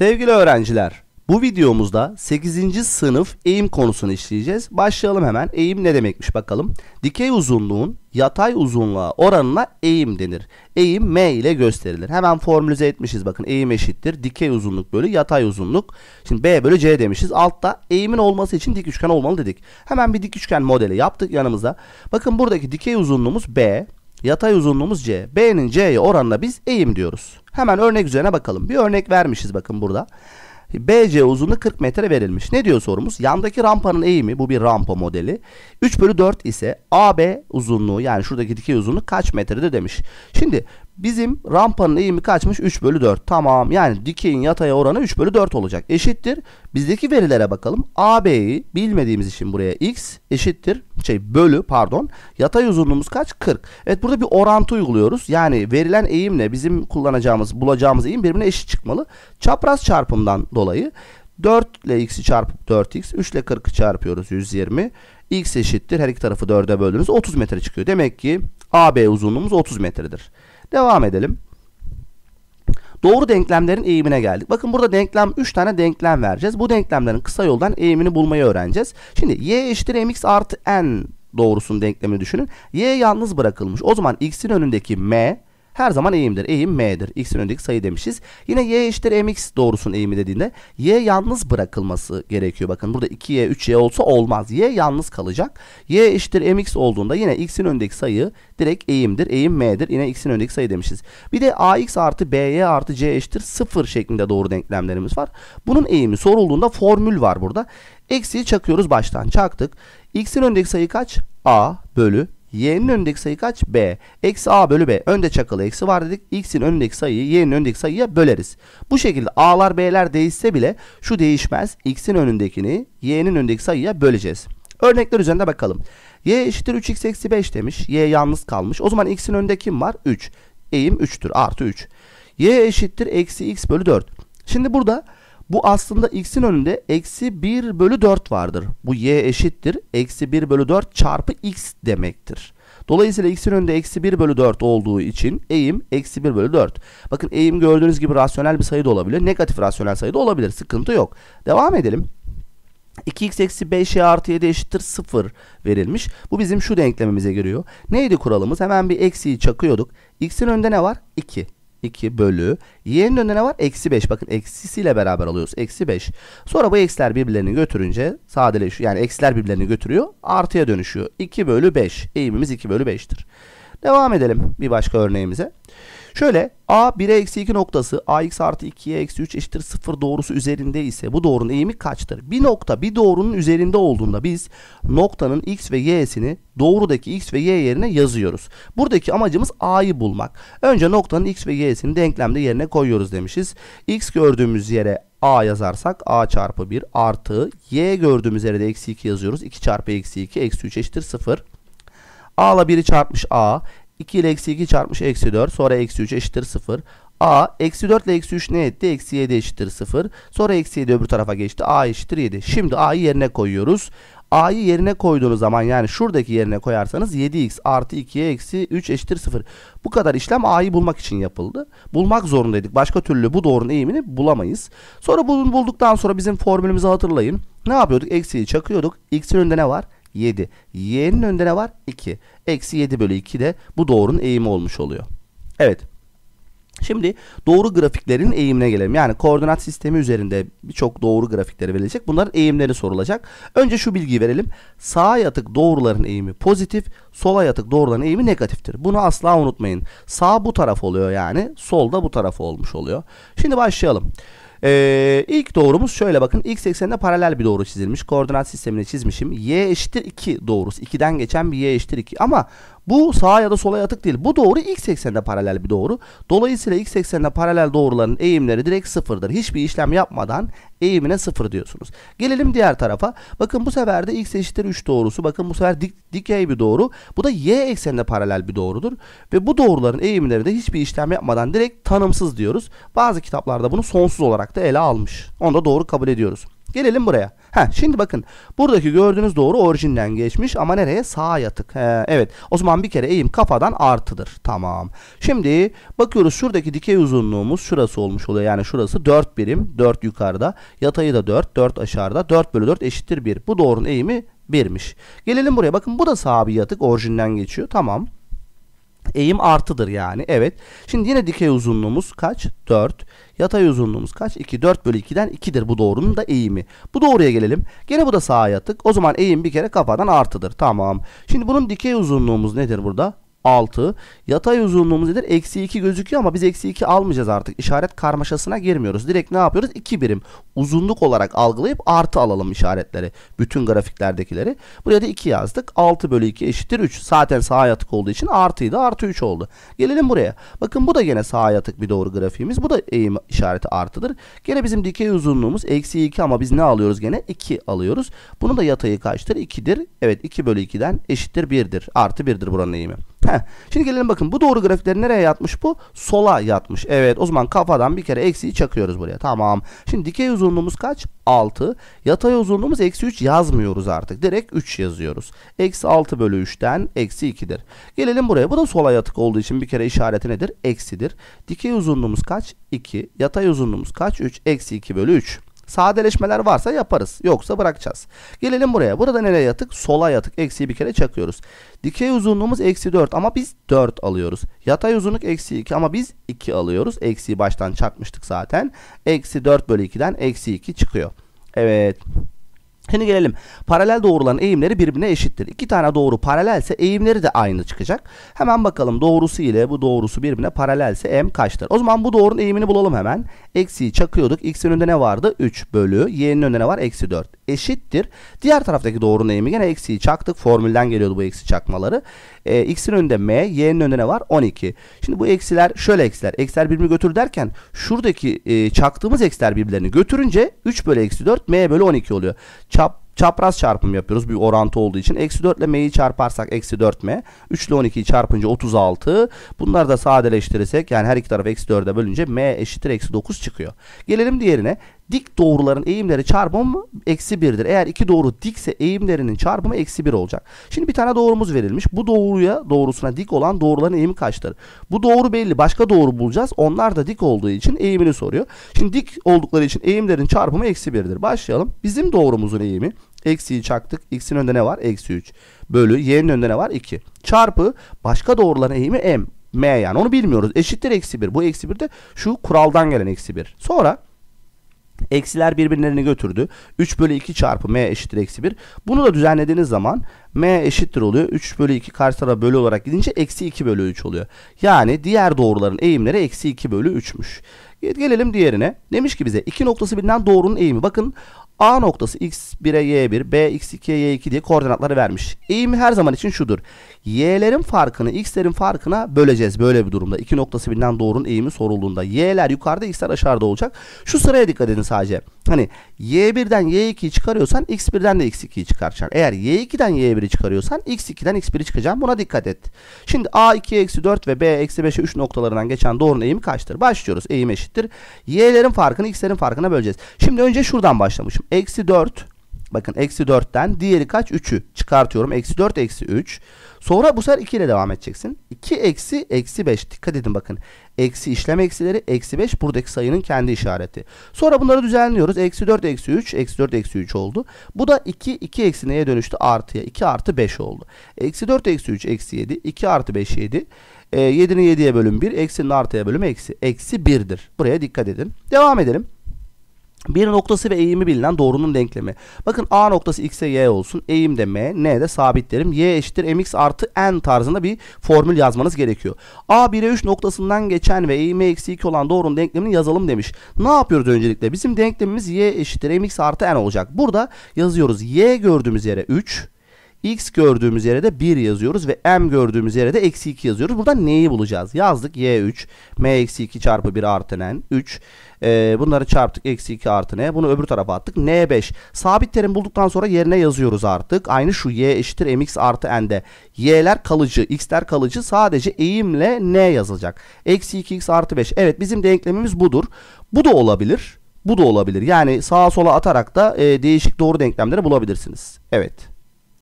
Sevgili öğrenciler, bu videomuzda 8. sınıf eğim konusunu işleyeceğiz. Başlayalım hemen. Eğim ne demekmiş bakalım. Dikey uzunluğun yatay uzunluğa oranına eğim denir. Eğim M ile gösterilir. Hemen formülize etmişiz bakın. Eğim eşittir. Dikey uzunluk bölü yatay uzunluk. Şimdi B bölü C demişiz. Altta eğimin olması için dik üçgen olmalı dedik. Hemen bir dik üçgen modeli yaptık yanımıza. Bakın buradaki dikey uzunluğumuz B. Yatay uzunluğumuz C. B'nin C'ye oranına biz eğim diyoruz. Hemen örnek üzerine bakalım. Bir örnek vermişiz bakın burada. BC uzunluğu 40 metre verilmiş. Ne diyor sorumuz? Yandaki rampanın eğimi bu bir rampa modeli. 3 bölü 4 ise AB uzunluğu yani şuradaki dikey uzunluğu kaç metredir demiş. Şimdi Bizim rampanın eğimi kaçmış? 3 bölü 4. Tamam yani dikeyin yataya oranı 3 bölü 4 olacak. Eşittir. Bizdeki verilere bakalım. AB'yi bilmediğimiz için buraya x eşittir. Şey bölü pardon. Yatay uzunluğumuz kaç? 40. Evet burada bir orantı uyguluyoruz. Yani verilen eğimle bizim kullanacağımız bulacağımız eğim birbirine eşit çıkmalı. Çapraz çarpımdan dolayı 4 ile x'i çarpıp 4x 3 ile 40'ı çarpıyoruz 120 x eşittir her iki tarafı 4'e böldünüz 30 metre çıkıyor demek ki AB uzunluğumuz 30 metredir. Devam edelim. Doğru denklemlerin eğimine geldik. Bakın burada denklem 3 tane denklem vereceğiz. Bu denklemlerin kısa yoldan eğimini bulmayı öğreneceğiz. Şimdi y eşittir mx artı n doğrusunun denklemini düşünün. Y yalnız bırakılmış. O zaman x'in önündeki m her zaman eğimdir. Eğim m'dir. X'in öndeki sayı demişiz. Yine y eşittir mx doğrusunun eğimi dediğinde y yalnız bırakılması gerekiyor. Bakın burada 2y 3y olsa olmaz. y yalnız kalacak. y eşittir mx olduğunda yine x'in öndeki sayı direkt eğimdir. Eğim m'dir. Yine x'in öndeki sayı demişiz. Bir de ax artı by artı c eşittir 0 şeklinde doğru denklemlerimiz var. Bunun eğimi sorulduğunda formül var burada. Eksiyi çakıyoruz baştan. Çaktık. x'in öndeki sayı kaç? a bölü y'nin önündeki sayı kaç? b. Eksi a bölü b. Önde çakılı eksi var dedik. x'in önündeki sayıyı y'nin önündeki sayıya böleriz. Bu şekilde a'lar b'ler değişse bile şu değişmez. x'in önündekini y'nin önündeki sayıya böleceğiz. Örnekler üzerinde bakalım. y eşittir 3x eksi 5 demiş. y yalnız kalmış. O zaman x'in önündeki kim var? 3. Eğim 3'tür. Artı 3. y eşittir eksi x bölü 4. Şimdi burada bu aslında x'in önünde eksi 1 bölü 4 vardır. Bu y eşittir. Eksi 1 bölü 4 çarpı x demektir. Dolayısıyla x'in önünde eksi 1 bölü 4 olduğu için eğim eksi 1 bölü 4. Bakın eğim gördüğünüz gibi rasyonel bir sayı da olabilir. Negatif rasyonel sayı da olabilir. Sıkıntı yok. Devam edelim. 2x eksi 5y artı 7 eşittir 0 verilmiş. Bu bizim şu denklemimize giriyor. Neydi kuralımız? Hemen bir eksiyi çakıyorduk. x'in önünde ne var? 2. 2 bölü. Y'nin önüne ne var? Eksi 5. Bakın eksisiyle beraber alıyoruz. Eksi 5. Sonra bu eksiler birbirlerini götürünce sadeleşiyor. Yani eksiler birbirlerini götürüyor. Artıya dönüşüyor. 2 bölü 5. Eğimimiz 2 bölü 5'tir. Devam edelim bir başka örneğimize. Şöyle a 1'e eksi 2 noktası ax artı 2'ye eksi 3 eşittir 0 doğrusu üzerinde ise bu doğrunun eğimi kaçtır? Bir nokta bir doğrunun üzerinde olduğunda biz noktanın x ve y'sini doğrudaki x ve y yerine yazıyoruz. Buradaki amacımız a'yı bulmak. Önce noktanın x ve y'sini denklemde yerine koyuyoruz demişiz. x gördüğümüz yere a yazarsak a çarpı 1 artı y gördüğümüz yere de eksi 2 yazıyoruz. 2 çarpı eksi 2 eksi 3 eşittir 0. A ile 1'i çarpmış A. 2 ile eksi 2 çarpmış eksi 4. Sonra eksi 3 eşittir 0. A eksi 4 ile eksi 3 ne etti? Eksi 7 eşittir 0. Sonra eksi 7 öbür tarafa geçti. A eşittir 7. Şimdi A'yı yerine koyuyoruz. A'yı yerine koyduğunuz zaman yani şuradaki yerine koyarsanız 7x artı 2'ye eksi 3 eşittir 0. Bu kadar işlem A'yı bulmak için yapıldı. Bulmak zorundaydık. Başka türlü bu doğrunun eğimini bulamayız. Sonra bunu bulduktan sonra bizim formülümüzü hatırlayın. Ne yapıyorduk? Eksiyi çakıyorduk. X'in önünde ne var? 7. Y'nin önünde ne var? 2. Eksi 7 bölü 2 de bu doğrunun eğimi olmuş oluyor. Evet. Şimdi doğru grafiklerin eğimine gelelim. Yani koordinat sistemi üzerinde birçok doğru grafikleri verilecek. Bunların eğimleri sorulacak. Önce şu bilgiyi verelim. Sağa yatık doğruların eğimi pozitif, sola yatık doğruların eğimi negatiftir. Bunu asla unutmayın. Sağ bu taraf oluyor yani, sol da bu taraf olmuş oluyor. Şimdi başlayalım. Ee, ilk doğrumuz şöyle bakın. X eksenine paralel bir doğru çizilmiş. Koordinat sistemini çizmişim. Y eşittir 2 doğrusu. 2'den geçen bir y eşittir 2. Ama bu sağa ya da sola yatık değil. Bu doğru x eksende paralel bir doğru. Dolayısıyla x eksende paralel doğruların eğimleri direkt sıfırdır. Hiçbir işlem yapmadan eğimine sıfır diyorsunuz. Gelelim diğer tarafa. Bakın bu sefer de x eşittir 3 doğrusu. Bakın bu sefer dik, dikey bir doğru. Bu da y eksenine paralel bir doğrudur. Ve bu doğruların eğimleri de hiçbir işlem yapmadan direkt tanımsız diyoruz. Bazı kitaplarda bunu sonsuz olarak da ele almış. Onu da doğru kabul ediyoruz. Gelelim buraya. Ha şimdi bakın buradaki gördüğünüz doğru orijinden geçmiş ama nereye? Sağa yatık. He, evet o zaman bir kere eğim kafadan artıdır. Tamam. Şimdi bakıyoruz şuradaki dikey uzunluğumuz şurası olmuş oluyor. Yani şurası 4 birim. 4 yukarıda. Yatayı da 4. 4 aşağıda. 4 bölü 4 eşittir 1. Bu doğrunun eğimi 1'miş. Gelelim buraya. Bakın bu da sağa bir yatık. Orijinden geçiyor. Tamam eğim artıdır yani. Evet. Şimdi yine dikey uzunluğumuz kaç? 4. Yatay uzunluğumuz kaç? 2. 4 bölü 2'den 2'dir bu doğrunun da eğimi. Bu doğruya gelelim. Gene bu da sağa yatık. O zaman eğim bir kere kafadan artıdır. Tamam. Şimdi bunun dikey uzunluğumuz nedir burada? 6. Yatay uzunluğumuz nedir? Eksi 2 gözüküyor ama biz eksi 2 almayacağız artık. İşaret karmaşasına girmiyoruz. Direkt ne yapıyoruz? 2 birim. Uzunluk olarak algılayıp artı alalım işaretleri. Bütün grafiklerdekileri. Buraya da 2 yazdık. 6 bölü 2 eşittir 3. Zaten sağa yatık olduğu için artıydı. Artı 3 oldu. Gelelim buraya. Bakın bu da gene sağa yatık bir doğru grafiğimiz. Bu da eğim işareti artıdır. Gene bizim dikey uzunluğumuz eksi 2 ama biz ne alıyoruz gene? 2 alıyoruz. Bunun da yatayı kaçtır? 2'dir. Evet 2 bölü 2'den eşittir 1'dir. Artı 1'dir buranın eğimi. Heh. Şimdi gelelim bakın bu doğru grafikleri nereye yatmış bu? Sola yatmış. Evet o zaman kafadan bir kere eksiği çakıyoruz buraya. Tamam. Şimdi dikey uzunluğumuz kaç? 6. Yatay uzunluğumuz eksi 3 yazmıyoruz artık. Direkt 3 yazıyoruz. Eksi 6 bölü 3'ten eksi 2'dir. Gelelim buraya. Bu da sola yatık olduğu için bir kere işareti nedir? Eksidir. Dikey uzunluğumuz kaç? 2. Yatay uzunluğumuz kaç? 3. Eksi 2 bölü 3. Sadeleşmeler varsa yaparız. Yoksa bırakacağız. Gelelim buraya. Burada nereye yatık? Sola yatık. Eksiyi bir kere çakıyoruz. Dikey uzunluğumuz eksi 4 ama biz 4 alıyoruz. Yatay uzunluk eksi 2 ama biz 2 alıyoruz. Eksiyi baştan çakmıştık zaten. Eksi 4 bölü 2'den eksi 2 çıkıyor. Evet. Şimdi gelelim. Paralel doğruların eğimleri birbirine eşittir. İki tane doğru paralelse eğimleri de aynı çıkacak. Hemen bakalım doğrusu ile bu doğrusu birbirine paralelse m kaçtır? O zaman bu doğrunun eğimini bulalım hemen. Eksiyi çakıyorduk. X'in önünde ne vardı? 3 bölü. Y'nin önünde ne var? Eksi 4 eşittir. Diğer taraftaki doğrunun eğimi gene eksiyi çaktık. Formülden geliyordu bu eksi çakmaları. E, x'in önünde m, y'nin önüne var 12. Şimdi bu eksiler şöyle eksiler. Eksiler birbirini götür derken şuradaki e, çaktığımız eksiler birbirlerini götürünce 3 bölü eksi 4 m bölü 12 oluyor. Çap çapraz çarpım yapıyoruz bir orantı olduğu için. Eksi 4 ile m'yi çarparsak eksi 4m. 3 ile 12'yi çarpınca 36. Bunları da sadeleştirirsek yani her iki tarafı eksi 4'e bölünce m eşittir eksi 9 çıkıyor. Gelelim diğerine. Dik doğruların eğimleri çarpımı eksi birdir. Eğer iki doğru dikse eğimlerinin çarpımı eksi bir olacak. Şimdi bir tane doğrumuz verilmiş. Bu doğruya doğrusuna dik olan doğruların eğimi kaçtır? Bu doğru belli. Başka doğru bulacağız. Onlar da dik olduğu için eğimini soruyor. Şimdi dik oldukları için eğimlerin çarpımı eksi birdir. Başlayalım. Bizim doğrumuzun eğimi Eksiyi çaktık. X'in önünde ne var? Eksi 3. Bölü Y'nin önünde ne var? 2. Çarpı başka doğruların eğimi M. M yani onu bilmiyoruz. Eşittir eksi 1. Bu eksi 1 de şu kuraldan gelen eksi 1. Sonra Eksiler birbirlerini götürdü. 3 bölü 2 çarpı m eşittir eksi 1. Bunu da düzenlediğiniz zaman m eşittir oluyor. 3 bölü 2 karşı tarafa bölü olarak gidince eksi 2 bölü 3 oluyor. Yani diğer doğruların eğimleri eksi 2 bölü 3'müş. Gelelim diğerine. Demiş ki bize iki noktası bilinen doğrunun eğimi. Bakın A noktası x1'e y1, B x2'ye y2 diye koordinatları vermiş. Eğim her zaman için şudur. Y'lerin farkını x'lerin farkına böleceğiz böyle bir durumda. İki noktası birinden doğrunun eğimi sorulduğunda. Y'ler yukarıda x'ler aşağıda olacak. Şu sıraya dikkat edin sadece. Hani Y1'den Y2'yi çıkarıyorsan X1'den de X2'yi çıkaracaksın. Eğer Y2'den Y1'i çıkarıyorsan X2'den X1'i çıkaracaksın. Buna dikkat et. Şimdi A 2'ye eksi 4 ve B 5'e 3 noktalarından geçen doğrunun eğimi kaçtır? Başlıyoruz. Eğim eşittir. Y'lerin farkını X'lerin farkına böleceğiz. Şimdi önce şuradan başlamışım. Eksi 4 Bakın eksi 4'ten diğeri kaç? 3'ü çıkartıyorum. Eksi 4 eksi 3. Sonra bu sefer 2 ile devam edeceksin. 2 eksi eksi 5. Dikkat edin bakın. Eksi işlem eksileri eksi 5 buradaki sayının kendi işareti. Sonra bunları düzenliyoruz. Eksi 4 eksi 3. Eksi 4 eksi 3 oldu. Bu da 2. 2 eksi neye dönüştü? Artıya. 2 artı 5 oldu. Eksi 4 eksi 3 eksi 7. 2 artı 5 7. E, 7'nin 7'ye bölüm 1. Eksinin artıya bölümü eksi. Eksi 1'dir. Buraya dikkat edin. Devam edelim. Bir noktası ve eğimi bilinen doğrunun denklemi. Bakın A noktası x'e y olsun. Eğim de m, n de sabitlerim. y eşittir mx artı n tarzında bir formül yazmanız gerekiyor. A 1'e 3 noktasından geçen ve eğimi eksi 2 olan doğrunun denklemini yazalım demiş. Ne yapıyoruz öncelikle? Bizim denklemimiz y eşittir mx artı n olacak. Burada yazıyoruz. y gördüğümüz yere 3 x gördüğümüz yere de 1 yazıyoruz ve m gördüğümüz yere de eksi 2 yazıyoruz. Buradan neyi bulacağız? Yazdık y3, m eksi 2 çarpı 1 artı n 3. E, ee, bunları çarptık eksi 2 artı n. Bunu öbür tarafa attık. n5. Sabit terim bulduktan sonra yerine yazıyoruz artık. Aynı şu y eşittir mx artı n'de. y'ler kalıcı, x'ler kalıcı. Sadece eğimle n yazılacak. Eksi 2x artı 5. Evet bizim denklemimiz budur. Bu da olabilir. Bu da olabilir. Yani sağa sola atarak da e, değişik doğru denklemleri bulabilirsiniz. Evet.